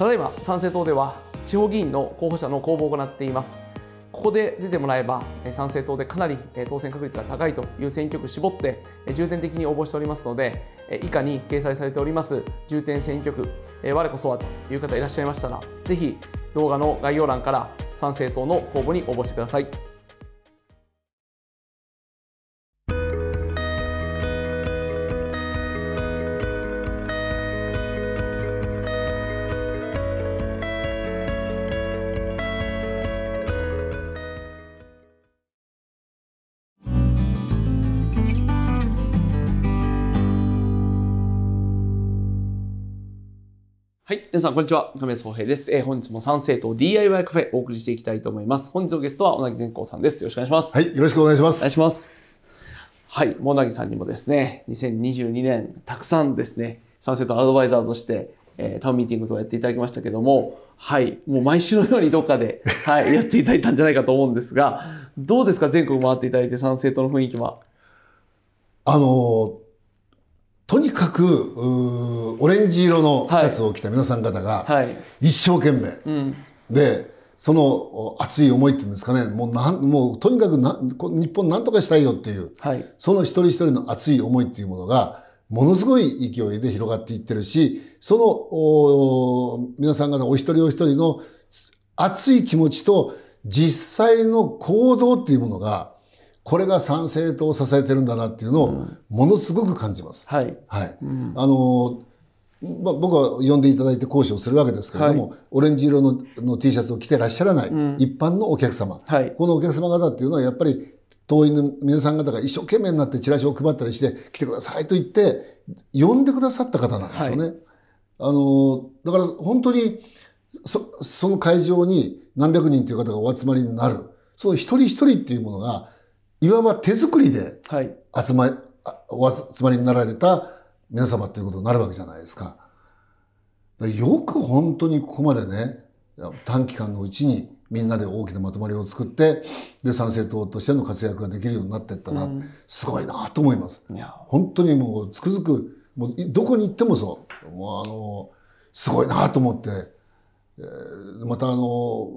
例えば参政党では地方議員の候補者の公募を行っていますここで出てもらえば参政党でかなり当選確率が高いという選挙区絞って重点的に応募しておりますので以下に掲載されております重点選挙区我こそはという方いらっしゃいましたら是非動画の概要欄から参政党の公募に応募してください。はい。皆さん、こんにちは。亀井宗平です。えー、本日も三政党 DIY カフェお送りしていきたいと思います。本日のゲストは、小薙善光さんです。よろしくお願いします。はい。よろしくお願いします。お願いします。はい。小薙さんにもですね、2022年、たくさんですね、三政党アドバイザーとして、えー、タウンミーティングとやっていただきましたけども、はい。もう毎週のようにどっかで、はい、やっていただいたんじゃないかと思うんですが、どうですか全国回っていただいて、三政党の雰囲気は。あのーとにかくオレンジ色のシャツを着た皆さん方が一生懸命、うん、でその熱い思いっていうんですかねもうなんもうとにかくな日本なんとかしたいよっていう、はい、その一人一人の熱い思いっていうものがものすごい勢いで広がっていってるしそのお皆さん方お一人お一人の熱い気持ちと実際の行動っていうものがこれが参政党を支えてるんだなっていうのをものすごく感じます。はい、はいあのまあ、僕は呼んでいただいて講師をするわけですけれども、はい、オレンジ色のの T シャツを着てらっしゃらない、一般のお客様、はい、このお客様方っていうのはやっぱり党員の皆さん方が一生懸命になってチラシを配ったりして来てくださいと言って呼んでくださった方なんですよね。はい、あのだから本当にそその会場に何百人という方がお集まりになるその一人一人っていうものがいわば手作りで集まり、はい、お集まりになられた皆様ということになるわけじゃないですか。かよく本当にここまでね、短期間のうちにみんなで大きなまとまりを作って、で、参政党としての活躍ができるようになっていったな、うん、すごいなと思います。本当にもうつくづく、もうどこに行ってもそう、もうあの、すごいなと思って、えー、またあの、も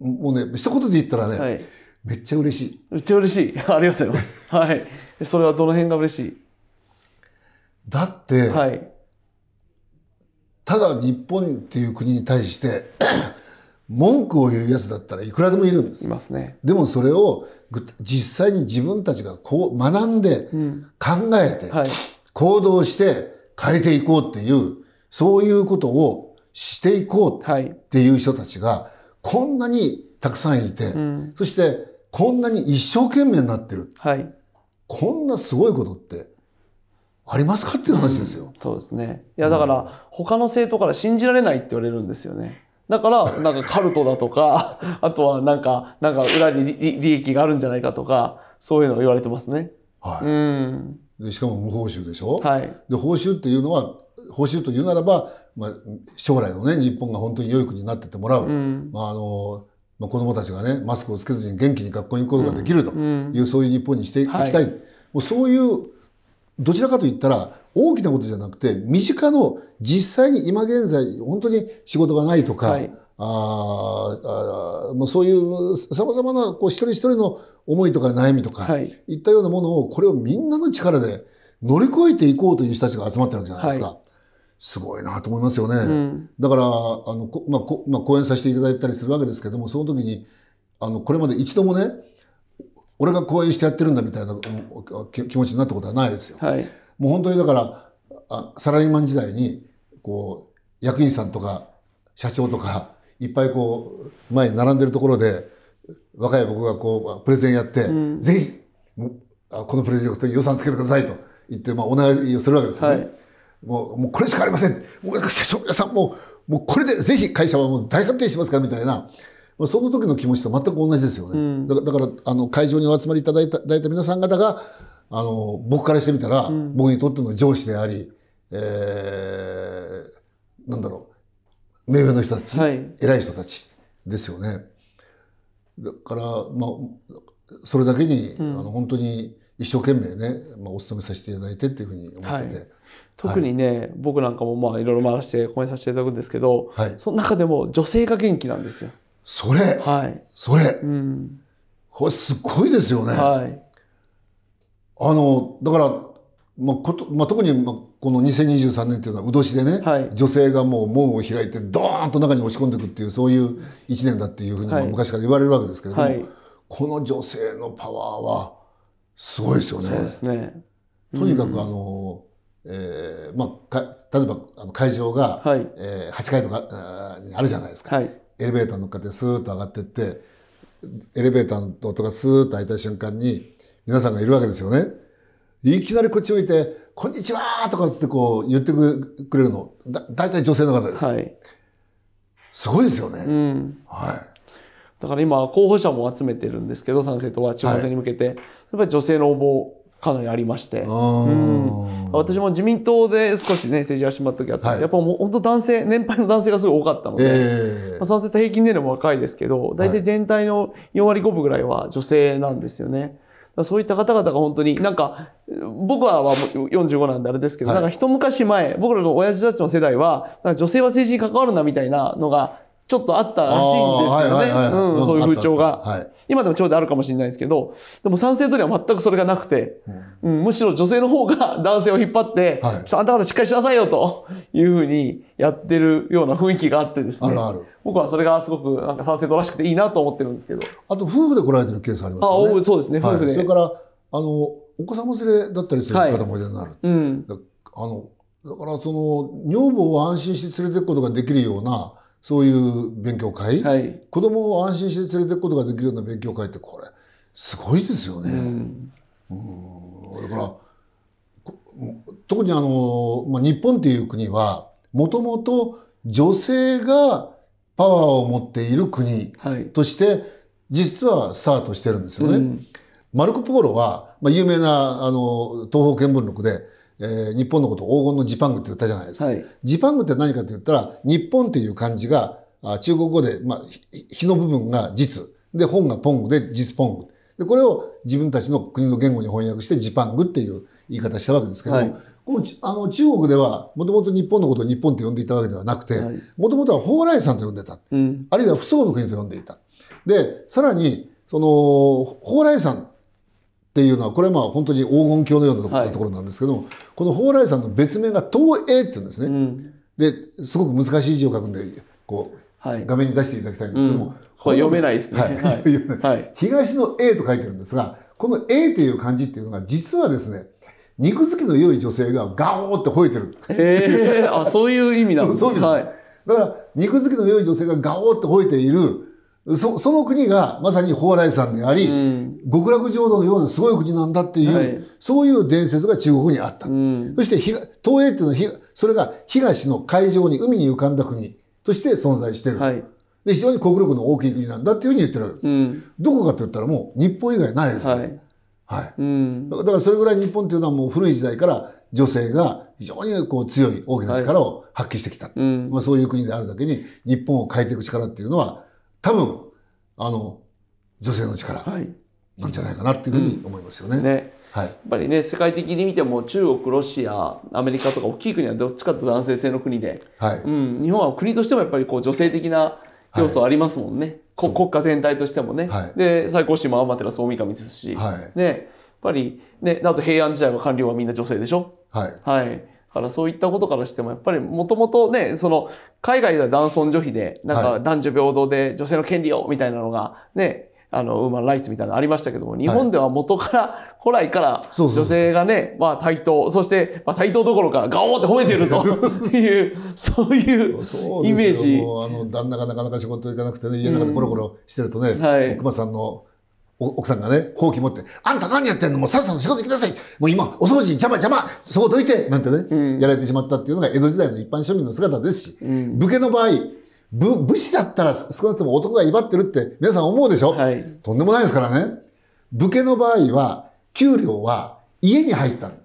うね、一言で言ったらね、はいめっちゃ嬉しい。めっちゃ嬉しい。ありがとうございます。はい。それはどの辺が嬉しいだって、はい、ただ日本っていう国に対して、文句を言うやつだったらいくらでもいるんです。いますね。でもそれを実際に自分たちがこう学んで、うん、考えて、はい、行動して変えていこうっていう、そういうことをしていこうっていう人たちが、こんなにたくさんいて、うん、そしてこんなに一生懸命になってる、はい、こんなすごいことってありますかっていう話ですよ。うん、そうですね。いやだから、他の政党から信じられないって言われるんですよね。だからなんかカルトだとか あとはなんかなんか裏に利益があるんじゃないかとかそういうのを言われてますね。はい。うん。でしかも無報酬でしょ。はい。で報酬っていうのは報酬というならば、まあ、将来のね日本が本当に良い国になっててもらう、うん、まあ、あのまど子供たちがね、マスクをつけずに元気に学校に行くことができるという、うんうん、そういう日本にしていきたい。はい、もうそういう、どちらかといったら、大きなことじゃなくて、身近の実際に今現在、本当に仕事がないとか、はいああそういうさまざまなこう一人一人の思いとか悩みとか、はい、いったようなものをこれをみんなの力で乗り越えていこうという人たちが集まってるわけじゃないですか。はい、すごいなと思いますよね。うん、だから、あの、まあ、こまあ、講演させていただいたりするわけですけども、その時に、あの、これまで一度もね、俺が講演してやってるんだみたいな気持ちになったことはないですよ。はい、もう本当にだからあ、サラリーマン時代に、こう、役員さんとか、社長とか、いっぱいこう、前に並んでるところで、若い僕がこう、プレゼンやって、うん、ぜひ、このプレゼント予算つけてくださいと言って、まあ、お願いをするわけですよね。はいもう、もうこれしかありません。もう社長皆さんもう、もうこれでぜひ会社はもう大発展しますからみたいな。まあ、その時の気持ちと全く同じですよね。うん、だから、からあの、会場にお集まりいただいただいた皆さん方が、あの、僕からしてみたら、うん、僕にとっての上司であり、えー、なんだろう、目上の人たち、はい、偉い人たちですよね。だから、まあ、それだけに、うん、あの本当に一生懸命ね、まあ、お勤めさせていただいてっていうふうに思ってて、はい、特にね、はい、僕なんかもまあいろいろ回して講演させていただくんですけど、はい、その中でも女性が元気なんですよそれはいそれ、うん、これすごいですよねはいあのだからまあこと、まあ、特にこの2023年っていうのはうどしでね、はい、女性がもう門を開いてドーンと中に押し込んでいくっていうそういう1年だっていうふうに昔から言われるわけですけれども、はい、この女性のパワーはすごいですよね。そうですね。とにかくあの、えー、まあか例えばあの会場が、はいえー、8階とかああるじゃないですか、はい、エレベーター乗っかってスーッと上がってってエレベーターの音がスーッと開いた瞬間に皆さんがいるわけですよね。いきなりこっち向いて「こんにちは!」とかつってこう言ってくれるのだ大体女性の方です。はい、すごいですよね。うん、はいだから今候補者も集めてるんですけど賛成党は地方選に向けて、はい、やっぱり女性の応募かなりありまして、うん、私も自民党で少しね政治始まった時あったんですはい、やっぱもう本当男性年配の男性がすごい多かったので、えー、まあ、参政党平均年齢も若いですけど大体全体の4割5分ぐらいは女性なんですよね。そういった方々が本当になんか僕は45なんであれですけど、なんか一昔前僕らの親父たちの世代は女性は政治に関わるなみたいなのがちょっとあったらしいんですよね。そういう風潮が、はい。今でもょうどあるかもしれないですけど、でも賛成とには全くそれがなくて、うん、うん、むしろ女性の方が男性を引っ張って、はい、ちとあんた方しっかりしなさいよというふうにやってるような雰囲気があってですね。あるある僕はそれがすごくなんか賛成とらしくていいなと思ってるんですけど。あと夫婦で来られてるケースありますよね。あそうですね、夫婦で。はい、それから、あの、お子様連れだったりする方もいなる。うん、あのだからその女房を安心して連れていくことができるようなそういう勉強会、はい、子供を安心して連れていくことができるような勉強会ってこれすごいですよね。うん、うんだから特にあの、まあ、日本っていう国はもともと女性がパワーを持っている国として、実はスタートしてるんですよね。うん、マルコ・ポーロは、まあ、有名なあの東方見聞録でえー、日本のこと黄金のジパングって言ったじゃないですか。はい、ジパングって何かって言ったら、日本っていう漢字が、あ中国語で、まあ、日の部分が実。で、本がポングで、実ポング。で、これを自分たちの国の言語に翻訳して、ジパングっていう言い方したわけですけども、はい、このあの中国では、もともと日本のことを日本と呼んでいたわけではなくて、もともとは蓬莱山と呼んでた。うん、あるいは不相の国と呼んでいた。で、さらに、その、蓬莱山っていうのはこれはまあ本当に黄金鏡のようなところなんですけども、はい、この蓬莱んの別名が東映っていうんですね、うん、ですごく難しい字を書くんでこう、はい、画面に出していただきたいんですけども、うん、これ読めないですね、はい、東の A と書いてるんですがこの A という漢字っていうのが実はですね肉付きの良い女性がガオーって吠えてるて、えー、あそういう意味なんですね、はい、だから肉付きの良い女性がガオーって吠えているそその国がまさに蓬莱山であり、うん、極楽浄土のようなすごい国なんだっていう、はい、そういう伝説が中国にあった。うん、そして東映っていうのはそれが東の海上に海に浮かんだ国として存在してる。はい、で非常に国力の大きい国なんだっていうふうに言ってるわけです。うん、どこかて言ったらもう日本以外ないですよ、はいはい、うん、だからそれぐらい日本っていうのはもう古い時代から女性が非常にこう強い大きな力を発揮してきた、はいうん、まあ、そういう国であるだけに日本を変えていく力っていうのは多分あの女性の力なんじゃないかなっていうふうに思いますよね。うん、ねはい、やっぱりね世界的に見ても中国ロシアアメリカとか大きい国はどっちかと男性性の国で、はいうん、日本は国としてもやっぱりこう女性的な要素ありますもんね、はい、国家全体としてもね、はい、で最高神も天照大神ですし、はい、ねやっぱり、ね、あと平安時代は官僚はみんな女性でしょ。はい、はいからそういったことからしてもやっぱりもともとねその海外では男尊女卑でなんか男女平等で女性の権利をみたいなのがねあのウーマンライツみたいなのありましたけども日本では元から、はい、古来から女性がねまあ対等そしてまあ対等どころかガオーって褒めてると いうそういうイメージあの旦那がなかなか仕事行かなくてね家の中でコロコロしてるとね、うんはい、奥間さんの奥さんがね、ほうき持って、あんた何やってんのもうさっさと仕事行きなさいもう今、お掃除に邪魔邪魔そこどいてなんてね、うん、やられてしまったっていうのが江戸時代の一般庶民の姿ですし、うん、武家の場合、武、武士だったら少なくとも男が威張ってるって皆さん思うでしょ、はい、とんでもないですからね。武家の場合は、給料は家に入ったんです。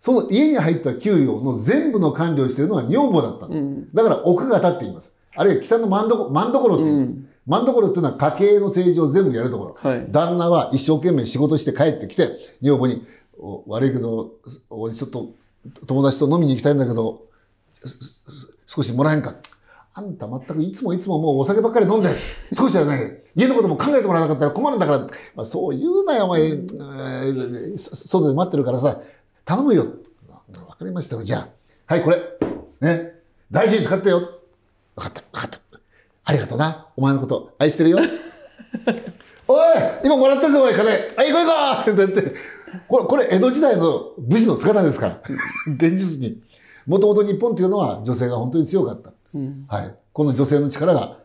その家に入った給料の全部の管理をしているのは女房だったんです。だから奥が立っています。あるいは北の真所って言います。真んところっていうのは家計の政治を全部やるところ。はい、旦那は一生懸命仕事して帰ってきて、女房に、悪いけど、俺ちょっと友達と飲みに行きたいんだけど、少しもらえんか。あんた全くいつもいつももうお酒ばっかり飲んで、少しじゃない。家のことも考えてもらわなかったら困るんだから、まあ、そう言うなよ、お前、えー、外で待ってるからさ、頼むよ。わかりましたよ、じゃあ。はい、これ。ね。大事に使ってよ。わかった、わかった。ありがとうな。お前のこと愛してるよ。おい今もらったぞ、おい、金。あ、行こう行こうって言って、これ、これ江戸時代の武士の姿ですから。現実に。もともと日本っていうのは女性が本当に強かった。うん、はい。この女性の力が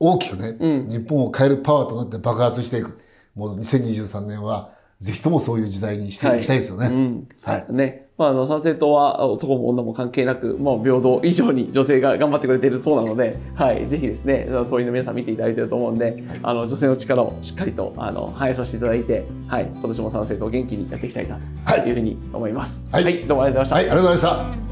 大きくね、うん、日本を変えるパワーとなって爆発していく。もう2023年は、ぜひともそういう時代にしていきたいですよね。はい。うん、はい、ね。まあ、あの参政党は男も女も関係なく、まあ、平等以上に女性が頑張ってくれているそうなので、はい、ぜひですね党員の皆さん見ていただいていると思うんで、あの女性の力をしっかりとあの反映させていただいて、はい、今年も参政党元気にやっていきたいなというふうに思います。はい、はい、どうもありがとうございました。はい、ありがとうございました